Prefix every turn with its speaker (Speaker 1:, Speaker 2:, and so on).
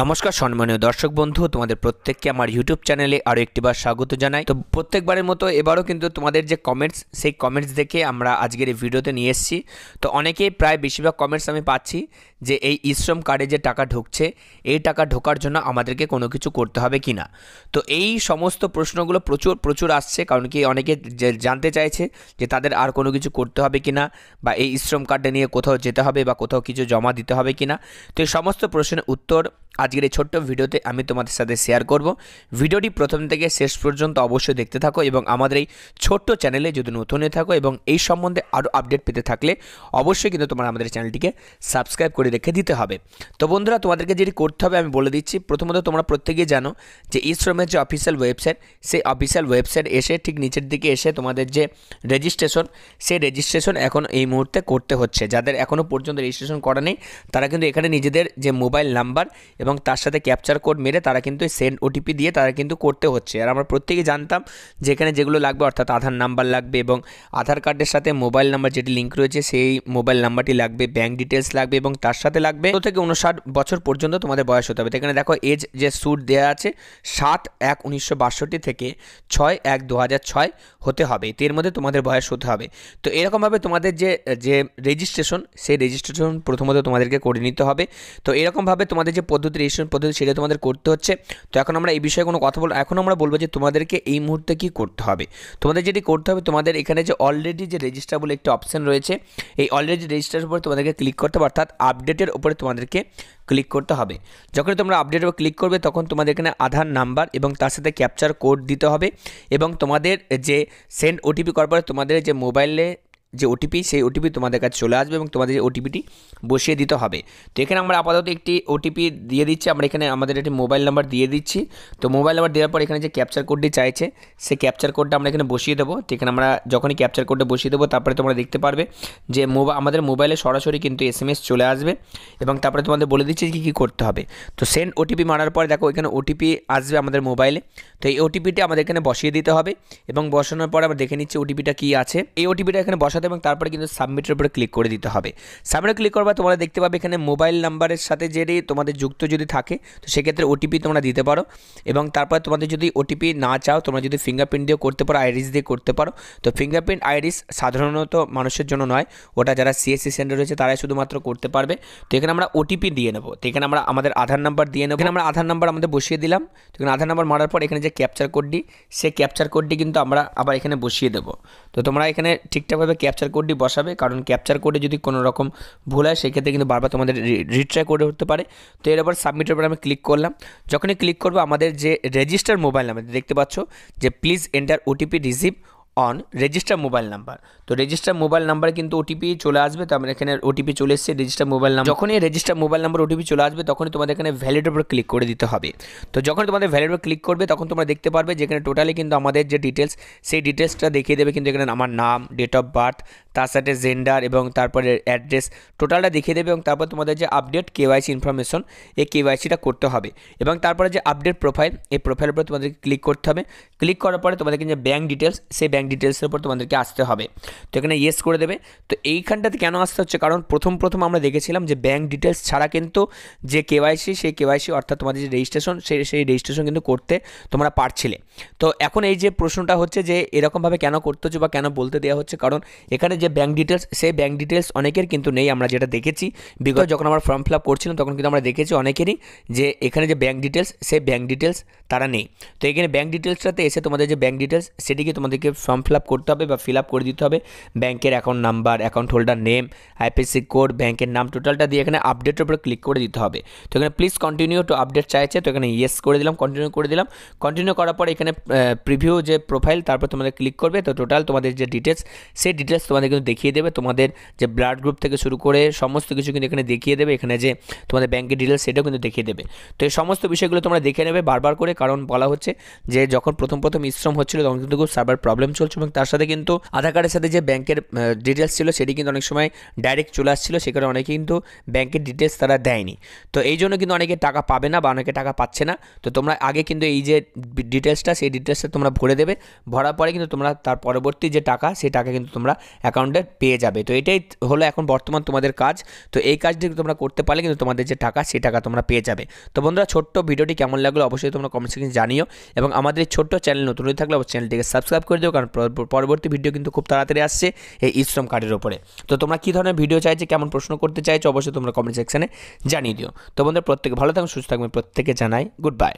Speaker 1: নমস্কার সম্মানীয় দর্শক বন্ধু তোমাদের প্রত্যেককে আমার ইউটিউব চ্যানেলে আরও একটিবার স্বাগত জানাই তো প্রত্যেকবারের মতো এবারও কিন্তু তোমাদের যে কমেন্টস সেই কমেন্টস দেখে আমরা আজকের এই ভিডিওতে নিয়ে এসেছি তো অনেকেই প্রায় বেশিরভাগ কমেন্টস আমি পাচ্ছি যে এই ইশ্রম কার্ডে যে টাকা ঢুকছে এই টাকা ঢোকার জন্য আমাদেরকে কোনো কিছু করতে হবে কি না তো এই সমস্ত প্রশ্নগুলো প্রচুর প্রচুর আসছে কারণ কি অনেকে জানতে চাইছে যে তাদের আর কোনো কিছু করতে হবে কি না বা এই ইশ্রম কার্ডে নিয়ে কোথাও যেতে হবে বা কোথাও কিছু জমা দিতে হবে কি না তো এই সমস্ত প্রশ্নের উত্তর আজকের এই ছোট্ট ভিডিওতে আমি তোমাদের সাথে শেয়ার করব ভিডিওটি প্রথম থেকে শেষ পর্যন্ত অবশ্যই দেখতে থাকো এবং আমাদের এই ছোট্ট চ্যানেলে যদি নতুন হয়ে থাকো এবং এই সম্বন্ধে আরও আপডেট পেতে থাকলে অবশ্যই কিন্তু তোমার আমাদের চ্যানেলটিকে সাবস্ক্রাইব করে রেখে দিতে হবে তো বন্ধুরা তোমাদেরকে যেটি করতে হবে আমি বলে দিচ্ছি প্রথমত তোমরা প্রত্যেকেই জানো যে ই শ্রমের যে অফিসিয়াল ওয়েবসাইট সেই অফিসিয়াল ওয়েবসাইট এসে ঠিক নিচের দিকে এসে তোমাদের যে রেজিস্ট্রেশন সেই রেজিস্ট্রেশন এখন এই মুহূর্তে করতে হচ্ছে যাদের এখনও পর্যন্ত রেজিস্ট্রেশন করা নেই তারা কিন্তু এখানে নিজেদের যে মোবাইল নাম্বার এবং তার সাথে ক্যাপচার কোড মেরে তারা কিন্তু সেন্ড ওটিপি দিয়ে তারা কিন্তু করতে হচ্ছে আর আমরা প্রত্যেকেই জানতাম যে এখানে যেগুলো লাগবে অর্থাৎ আধার নাম্বার লাগবে এবং আধার কার্ডের সাথে মোবাইল নাম্বার যেটি লিঙ্ক রয়েছে সেই মোবাইল নাম্বারটি লাগবে ব্যাঙ্ক ডিটেলস লাগবে এবং তার সাথে লাগবে তো থেকে উনষাট বছর পর্যন্ত তোমাদের বয়স হতে হবে এখানে দেখো এজ যে স্যুট দেওয়া আছে সাত এক উনিশশো বাষট্টি থেকে ছয় এক দু ছয় হতে হবে এর মধ্যে তোমাদের বয়স হতে হবে তো এরকমভাবে তোমাদের যে যে রেজিস্ট্রেশন সেই রেজিস্ট্রেশন প্রথমত তোমাদেরকে করে নিতে হবে তো এরকমভাবে তোমাদের যে পদ্ধতি রেজিস্ট্রেশন পদ্ধতি সেটা তোমাদের করতে হচ্ছে তো এখন আমরা এই বিষয়ে কোনো কথা বলবো এখন আমরা বলবো যে তোমাদেরকে এই মুহূর্তে কি করতে হবে তোমাদের যেটি করতে হবে তোমাদের এখানে যে অলরেডি যে রেজিস্টার বলে একটি অপশান রয়েছে এই অলরেডি রেজিস্টার উপর তোমাদেরকে ক্লিক করতে হবে অর্থাৎ আপডেট আপডেটের উপরে তোমাদেরকে ক্লিক করতে হবে যখন তোমরা আপডেটের উপর ক্লিক করবে তখন তোমাদের এখানে আধার নাম্বার এবং তার সাথে ক্যাপচার কোড দিতে হবে এবং তোমাদের যে সেন্ড ওটিপি করার পরে তোমাদের যে মোবাইলে যে ওটিপি সেই ওটিপি তোমাদের কাছে চলে আসবে এবং তোমাদের ওটিপিটি বসিয়ে দিতে হবে তো এখানে আমরা আপাতত একটি ওটিপি দিয়ে দিচ্ছি আমরা এখানে আমাদের একটি মোবাইল নাম্বার দিয়ে দিচ্ছি তো মোবাইল নাম্বার দেওয়ার পর এখানে যে ক্যাপচার কোডটি চাইছে সেই ক্যাপচার কোডটা আমরা এখানে বসিয়ে দেবো তো এখানে আমরা যখনই ক্যাপচার কোডটা বসিয়ে দেবো তারপরে তোমরা দেখতে পারবে যে মোবা আমাদের মোবাইলে সরাসরি কিন্তু এস চলে আসবে এবং তারপরে তোমাদের বলে দিচ্ছে কী কী করতে হবে তো সেন্ড ওটিপি মারার পর দেখো এখানে ওটিপি আসবে আমাদের মোবাইলে তো এই ওটিপিটি আমাদের এখানে বসিয়ে দিতে হবে এবং বসানোর পর আমরা দেখে নিচ্ছি ওটিপিটা কী আছে এই ওটিপিটা এখানে বসা সাথে এবং তারপরে কিন্তু সাবমিটের উপরে ক্লিক করে দিতে হবে সাবমিটে ক্লিক করবার তোমরা দেখতে পাবে এখানে মোবাইল নাম্বারের সাথে যদি তোমাদের যুক্ত যদি থাকে তো সেক্ষেত্রে ওটিপি তোমরা দিতে পারো এবং তারপর তোমাদের যদি ওটিপি না চাও তোমরা যদি ফিঙ্গারপ্রিন্ট দিয়েও করতে পারো আইরিস দিয়ে করতে পারো তো ফিঙ্গারপ্রিন্ট আইরিস সাধারণত মানুষের জন্য নয় ওটা যারা সিএসসি সেন্টার e রয়েছে তারাই শুধুমাত্র করতে পারবে তো এখানে আমরা ওটিপি দিয়ে নেবো তো এখানে আমরা আমাদের আধার নাম্বার দিয়ে নেবো এখানে আমরা আধার নাম্বার আমাদের বসিয়ে দিলাম তো এখানে আধার নাম্বার মারার পর এখানে যে ক্যাপচার কোডটি সে ক্যাপচার কোডটি কিন্তু আমরা আবার এখানে বসিয়ে দেবো তো তোমরা এখানে ঠিকঠাকভাবে ক্যাপ ক্যাপচার কোডটি বসাবে কারণ ক্যাপচার কোডে যদি কোনো রকম ভুল হয় সেক্ষেত্রে কিন্তু বারবার তোমাদের রিট্রাই করে হতে পারে তো এর আবার সাবমিটের উপর আমি ক্লিক করলাম যখনই ক্লিক করবো আমাদের যে রেজিস্টার মোবাইল নাম্বার দেখতে পাচ্ছ যে please enter OTP receive on register mobile number তো রেজিস্টার মোবাইল নাম্বার কিন্তু ওটিপি চলে আসবে তো আমরা এখানে ওটিপি চলে এসেছে রেজিস্টার মোবাইল নাম্বার যখনই রেজিস্টার মোবাইল নাম্বার ওটিপি চলে আসবে তখনই তোমাদের এখানে ভ্যালিড উপর ক্লিক করে দিতে হবে তো যখন তোমাদের ভ্যালিড উপর ক্লিক করবে তখন তোমরা দেখতে পারবে যেখানে টোটালি কিন্তু আমাদের যে ডিটেলস সেই ডিটেলসটা দেখিয়ে দেবে কিন্তু এখানে আমার নাম ডেট অফ বার্থ তার সাথে জেন্ডার এবং তারপরে অ্যাড্রেস টোটালটা দেখিয়ে দেবে এবং তারপর তোমাদের যে আপডেট কেওয়াইসি ইনফরমেশন এই কেওয়াইসিটা করতে হবে এবং তারপরে যে আপডেট প্রোফাইল এই প্রোফাইলের উপর তোমাদেরকে ক্লিক করতে হবে ক্লিক করার পরে তোমাদেরকে যে ব্যাঙ্ক ডিটেলস সেই ব্যাঙ্ক ডিটেলসের উপর তোমাদেরকে আসতে হবে তো এখানে ইয়েস করে দেবে তো এইখানটাতে কেন আসতে হচ্ছে কারণ প্রথম প্রথম আমরা দেখেছিলাম যে ব্যাঙ্ক ডিটেলস ছাড়া কিন্তু যে কেওয়াইসি সেই কেওয়াইসি অর্থাৎ তোমাদের যে রেজিস্ট্রেশন সেই সেই রেজিস্ট্রেশন কিন্তু করতে তোমরা পারছিলে তো এখন এই যে প্রশ্নটা হচ্ছে যে এরকমভাবে কেন করতে হচ্ছে বা কেন বলতে দেওয়া হচ্ছে কারণ এখানে যে ব্যাঙ্ক ডিটেলস সেই ব্যাঙ্ক ডিটেলস অনেকের কিন্তু নেই আমরা যেটা দেখেছি বিগত যখন আমরা ফর্ম ফিল আপ করছিলাম তখন কিন্তু আমরা দেখেছি অনেকেরই যে এখানে যে ব্যাঙ্ক ডিটেলস সেই ব্যাঙ্ক ডিটেলস তারা নেই তো এখানে ব্যাঙ্ক ডিটেলসটাতে এসে তোমাদের যে ব্যাঙ্ক ডিটেলস সেটিকে তোমাদেরকে ফর্ম ফিল আপ করতে হবে বা ফিল আপ করে দিতে হবে ব্যাঙ্কের account number account holder name IFSC code ব্যাঙ্কের নাম টোটালটা দিয়ে এখানে আপডেটের উপরে ক্লিক করে দিতে হবে তো এখানে প্লিজ কন্টিনিউ টু আপডেট চাইছে তো এখানে ইয়েস করে দিলাম কন্টিনিউ করে দিলাম কন্টিনিউ করার পর এখানে প্রিভিউ যে প্রোফাইল তারপর তোমাদের ক্লিক করবে তো টোটাল তোমাদের যে ডিটেলস সেই ডিটেলস তোমাদের কিন্তু দেখিয়ে দেবে তোমাদের যে ব্লাড গ্রুপ থেকে শুরু করে সমস্ত কিছু কিন্তু এখানে দেখিয়ে দেবে এখানে যে তোমাদের ব্যাংকের ডিটেলস সেটাও কিন্তু দেখিয়ে দেবে তো এই সমস্ত বিষয়গুলো তোমরা দেখে নেবে বারবার করে কারণ বলা হচ্ছে যে যখন প্রথম প্রথম ইশ্রম হচ্ছিলো তখন কিন্তু খুব সার্ভার প্রবলেম চলছে এবং তার সাথে কিন্তু আধার কার্ডের সাথে যে ব্যাঙ্কের ডিটেলস ছিল সেটি কিন্তু অনেক সময় ডাইরেক্ট চলে আসছিলো সেখানে অনেকে কিন্তু ব্যাংকের ডিটেলস তারা দেয়নি তো এই জন্য কিন্তু অনেকে টাকা পাবে না বা অনেকে টাকা পাচ্ছে না তো তোমরা আগে কিন্তু এই যে ডিটেলসটা সেই ডিটেলসটা তোমরা ভরে দেবে ভরার পরে কিন্তু তোমরা তার পরবর্তী যে টাকা সেই টাকা কিন্তু তোমরা অ্যাকাউন্ট ডিসকাউন্টের পেয়ে যাবে তো এটাই হলো এখন বর্তমান তোমাদের কাজ তো এই কাজটি তোমরা করতে পারলে কিন্তু তোমাদের যে টাকা সেই টাকা তোমরা পেয়ে যাবে তো বন্ধুরা ছোট্ট ভিডিওটি কেমন লাগলো অবশ্যই তোমরা কমেন্ট সেকশন জানিও এবং আমাদের ছোট্ট চ্যানেল নতুন হয়ে থাকলে চ্যানেলটিকে সাবস্ক্রাইব করে দিও কারণ পরবর্তী ভিডিও কিন্তু খুব তাড়াতাড়ি আসছে এই ইশ্রম কার্ডের ওপরে তো তোমরা কী ধরনের ভিডিও চাইছে কেমন প্রশ্ন করতে চাইছো অবশ্যই তোমরা কমেন্ট সেকশানে জানিয়ে দিও তো বন্ধুরা প্রত্যেকে ভালো থাকবে সুস্থ থাকবে প্রত্যেকে জানাই গুড বাই